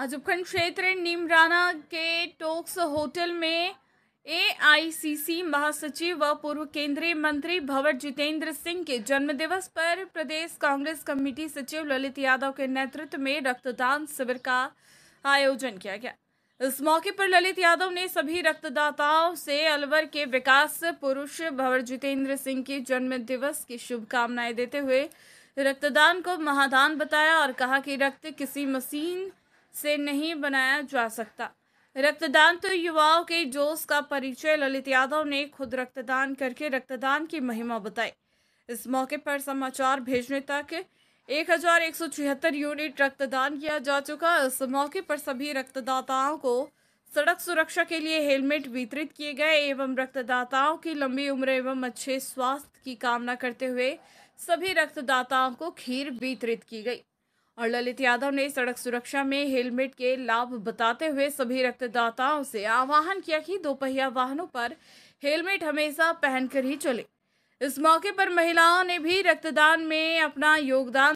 आजमखंड क्षेत्र निमराना के टोक्स होटल में एआईसीसी महासचिव व पूर्व केंद्रीय मंत्री भंवर जितेंद्र सिंह के जन्मदिवस पर प्रदेश कांग्रेस कमेटी सचिव ललित यादव के नेतृत्व में रक्तदान शिविर का आयोजन किया गया इस मौके पर ललित यादव ने सभी रक्तदाताओं से अलवर के विकास पुरुष भंवर जितेंद्र सिंह के जन्म दिवस की शुभकामनाएं देते हुए रक्तदान को महादान बताया और कहा कि रक्त किसी मशीन से नहीं बनाया जा सकता रक्तदान तो युवाओं के जोश का परिचय ललित यादव ने खुद रक्तदान करके रक्तदान की महिमा बताई इस मौके पर समाचार भेजने तक एक हजार एक सौ छिहत्तर यूनिट रक्तदान किया जा चुका इस मौके पर सभी रक्तदाताओं को सड़क सुरक्षा के लिए हेलमेट वितरित किए गए एवं रक्तदाताओं की लंबी उम्र एवं अच्छे स्वास्थ्य की कामना करते हुए सभी रक्तदाताओं को खीर वितरित की गई और ललित यादव ने सड़क सुरक्षा में हेलमेट के लाभ बताते हुए सभी रक्तदाताओं से आह्वान किया कि दोपहिया वाहनों पर हेलमेट हमेशा पहनकर ही चले इस मौके पर महिलाओं ने भी रक्तदान में अपना योगदान